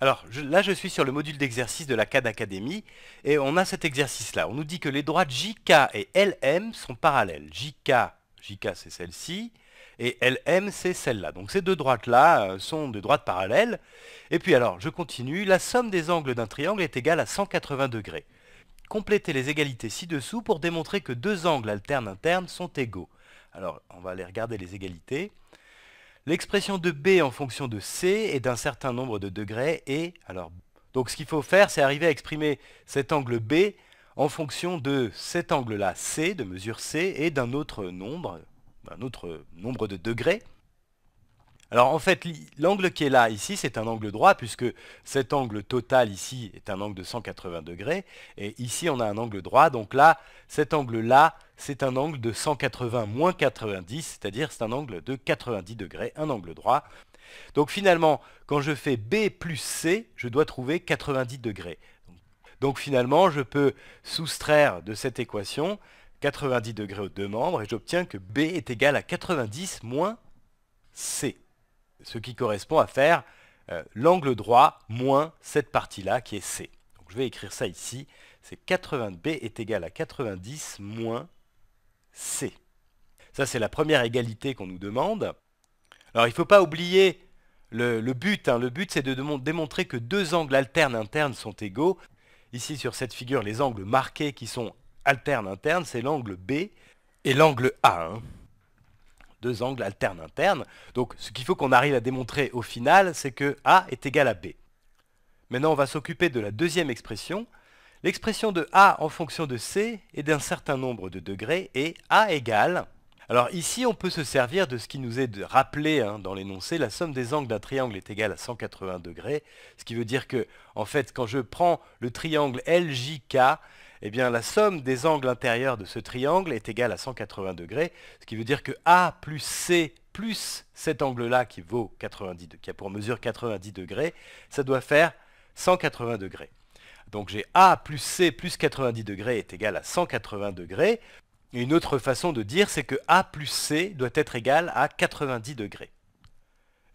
Alors là, je suis sur le module d'exercice de la CAD Academy et on a cet exercice-là. On nous dit que les droites JK et LM sont parallèles. JK, JK c'est celle-ci et LM c'est celle-là. Donc ces deux droites-là euh, sont des droites parallèles. Et puis alors, je continue. La somme des angles d'un triangle est égale à 180 Complétez les égalités ci-dessous pour démontrer que deux angles alternes internes sont égaux. Alors, on va aller regarder les égalités. L'expression de B en fonction de C est d'un certain nombre de degrés et... Alors, donc ce qu'il faut faire, c'est arriver à exprimer cet angle B en fonction de cet angle-là, C, de mesure C, et d'un autre nombre, d'un autre nombre de degrés. Alors en fait, l'angle qui est là ici, c'est un angle droit, puisque cet angle total ici est un angle de 180 degrés, et ici on a un angle droit, donc là, cet angle-là, c'est un angle de 180 moins 90, c'est-à-dire c'est un angle de 90 degrés, un angle droit. Donc finalement, quand je fais B plus C, je dois trouver 90 degrés. Donc finalement, je peux soustraire de cette équation 90 degrés aux deux membres, et j'obtiens que B est égal à 90 moins C ce qui correspond à faire euh, l'angle droit moins cette partie-là qui est C. Donc je vais écrire ça ici. C'est 80B est égal à 90 moins C. Ça, c'est la première égalité qu'on nous demande. Alors, il ne faut pas oublier le, but. Hein. Le but, c'est de démontrer que deux angles alternes internes sont égaux. Ici, sur cette figure, les angles marqués qui sont alternes internes, c'est l'angle B et l'angle A. Hein deux angles alternes internes. Donc ce qu'il faut qu'on arrive à démontrer au final, c'est que A est égal à B. Maintenant, on va s'occuper de la deuxième expression. L'expression de A en fonction de C est d'un certain nombre de degrés et A égale... Alors ici, on peut se servir de ce qui nous est rappelé hein, dans l'énoncé. La somme des angles d'un triangle est égale à 180 degrés, ce qui veut dire que, en fait, quand je prends le triangle LJK, eh bien la somme des angles intérieurs de ce triangle est égale à 180 degrés, ce qui veut dire que A plus C plus cet angle-là qui vaut qui a pour mesure 90 degrés, ça doit faire 180 degrés. Donc j'ai A plus C plus 90 degrés est égal à 180 degrés. une autre façon de dire, c'est que A plus C doit être égal à 90 degrés.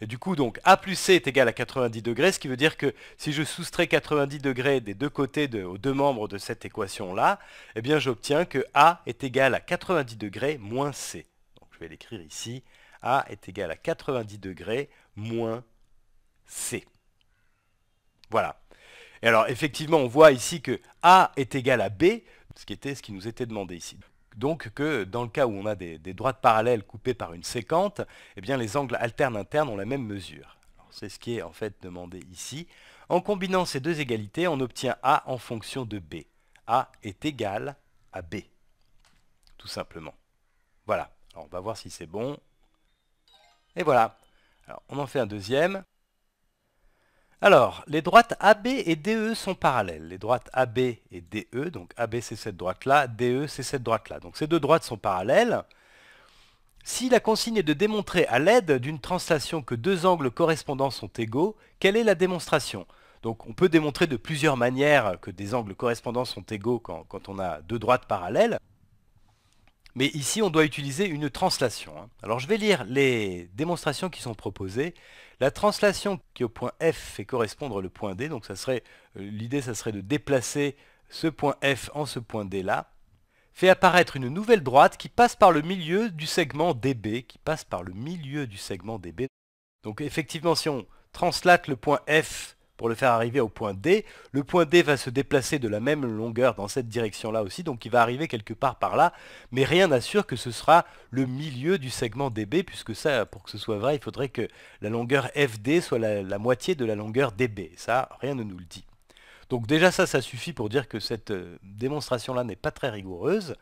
Et du coup, donc A plus C est égal à 90 degrés, ce qui veut dire que si je soustrais 90 degrés des deux côtés, aux deux membres de cette équation-là, eh bien j'obtiens que A est égal à 90 degrés moins C. Donc je vais l'écrire ici. A est égal à 90 degrés moins C. Voilà. Et alors effectivement, on voit ici que A est égal à B, ce qui était ce qui nous était demandé ici donc que dans le cas où on a des, droites parallèles coupées par une séquente, eh bien les angles alternes internes ont la même mesure. C'est ce qui est en fait demandé ici. En combinant ces deux égalités, on obtient A en fonction de B. A est égal à B, tout simplement. Voilà. Alors on va voir si c'est bon. Et voilà. Alors, on en fait un deuxième. Alors, les droites AB et DE sont parallèles. Les droites AB et DE, donc AB c'est cette droite-là, DE c'est cette droite-là. Donc ces deux droites sont parallèles. Si la consigne est de démontrer à l'aide d'une translation que deux angles correspondants sont égaux, quelle est la démonstration Donc on peut démontrer de plusieurs manières que des angles correspondants sont égaux quand, quand on a deux droites parallèles. Mais ici, on doit utiliser une translation. Hein. Alors je vais lire les démonstrations qui sont proposées. La translation qui au point F fait correspondre le point D, donc euh, l'idée, ça serait de déplacer ce point F en ce point D là, fait apparaître une nouvelle droite qui passe par le milieu du segment DB, qui passe par le milieu du segment DB. Donc effectivement, si on translate le point F pour le faire arriver au point D. Le point D va se déplacer de la même longueur dans cette direction-là aussi, donc il va arriver quelque part par là, mais rien n'assure que ce sera le milieu du segment DB, puisque ça, pour que ce soit vrai, il faudrait que la longueur FD soit la, la moitié de la longueur DB. Ça, rien ne nous le dit. Donc déjà ça, ça suffit pour dire que cette euh, démonstration-là n'est pas très rigoureuse.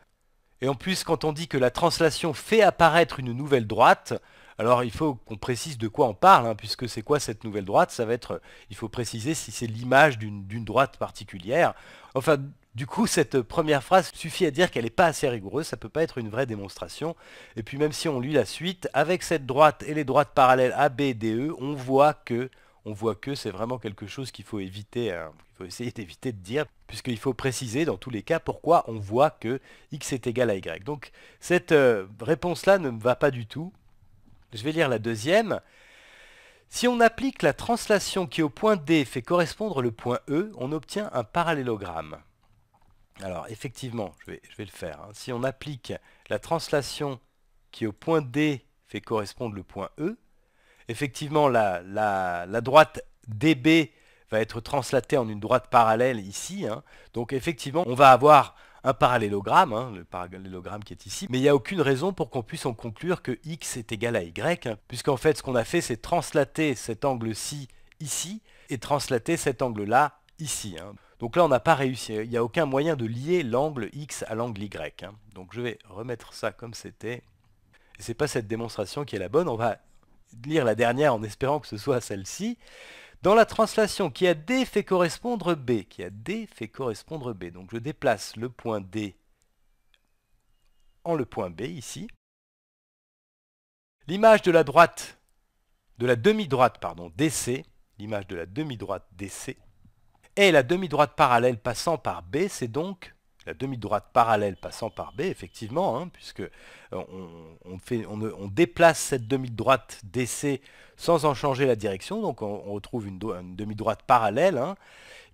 Et en plus, quand on dit que la translation fait apparaître une nouvelle droite, alors il faut qu'on précise de quoi on parle, hein, puisque c'est quoi cette nouvelle droite Ça va être, euh, il faut préciser si c'est l'image d'une droite particulière. Enfin, du coup, cette première phrase suffit à dire qu'elle n'est pas assez rigoureuse, ça ne peut pas être une vraie démonstration. Et puis même si on lit la suite, avec cette droite et les droites parallèles A, B, D, e, on voit que, on voit que c'est vraiment quelque chose qu'il faut éviter, euh, faut essayer d'éviter de dire, puisqu'il faut préciser dans tous les cas pourquoi on voit que X est égal à Y. Donc cette euh, réponse-là ne me va pas du tout. Je vais lire la deuxième. Si on applique la translation qui au point D fait correspondre le point E, on obtient un parallélogramme. Alors effectivement, je vais, le faire. Hein. Si on applique la translation qui au point D fait correspondre le point E, effectivement la, droite DB va être translatée en une droite parallèle ici. Hein. Donc effectivement, on va avoir un parallélogramme, hein, le parallélogramme qui est ici, mais il n'y a aucune raison pour qu'on puisse en conclure que x est égal à y, puisqu'en fait ce qu'on a fait c'est translater cet angle-ci ici et translater cet angle-là ici. Hein. Donc là on n'a pas réussi, il n'y a aucun moyen de lier l'angle x à l'angle y. Hein. Donc je vais remettre ça comme c'était. Et c'est pas cette démonstration qui est la bonne, on va lire la dernière en espérant que ce soit celle-ci. Dans la translation qui a D fait correspondre B, qui a D fait correspondre B, donc je déplace le point D en le point B ici. L'image de la droite, de la demi-droite, pardon, DC, l'image de la demi-droite DC, est la demi-droite parallèle passant par B, c'est donc la demi-droite parallèle passant par B, effectivement, hein, puisque euh, on, déplace cette demi-droite DC sans en changer la direction, donc on, retrouve une, demi-droite parallèle hein,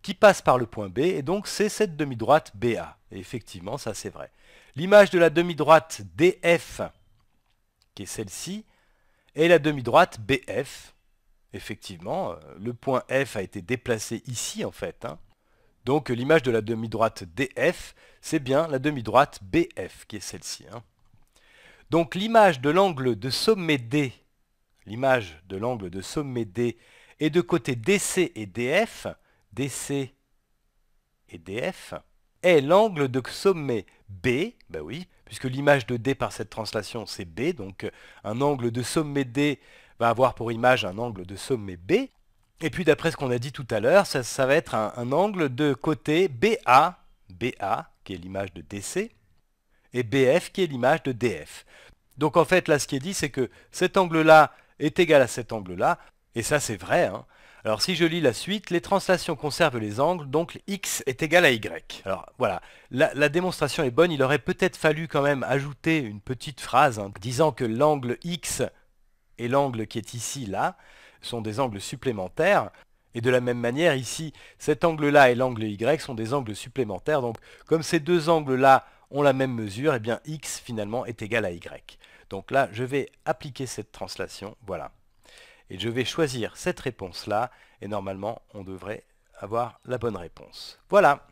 qui passe par le point B, et donc c'est cette demi-droite BA. effectivement, ça c'est vrai. L'image de la demi-droite DF, qui est celle-ci, est la demi-droite BF, effectivement, euh, le point F a été déplacé ici en fait, hein. Donc euh, l'image de la demi-droite DF, c'est bien la demi-droite BF qui est celle-ci. Hein. Donc l'image de l'angle de sommet D, l'image de l'angle de sommet D est de côté DC et DF, DC et DF, est l'angle de sommet B, ben oui, puisque l'image de D par cette translation c'est B, donc euh, un angle de sommet D va avoir pour image un angle de sommet B, et puis d'après ce qu'on a dit tout à l'heure, ça, va être un, angle de côté BA, BA qui est l'image de DC, et BF qui est l'image de DF. Donc en fait là ce qui est dit c'est que cet angle-là est égal à cet angle-là, et ça c'est vrai. Hein. Alors si je lis la suite, les translations conservent les angles, donc x est égal à y. Alors voilà, la, démonstration est bonne, il aurait peut-être fallu quand même ajouter une petite phrase hein, disant que l'angle x est l'angle qui est ici là, sont des angles supplémentaires. Et de la même manière, ici, cet angle-là et l'angle Y sont des angles supplémentaires. Donc, comme ces deux angles-là ont la même mesure, et eh bien, X, finalement, est égal à Y. Donc là, je vais appliquer cette translation, voilà. Et je vais choisir cette réponse-là, et normalement, on devrait avoir la bonne réponse. Voilà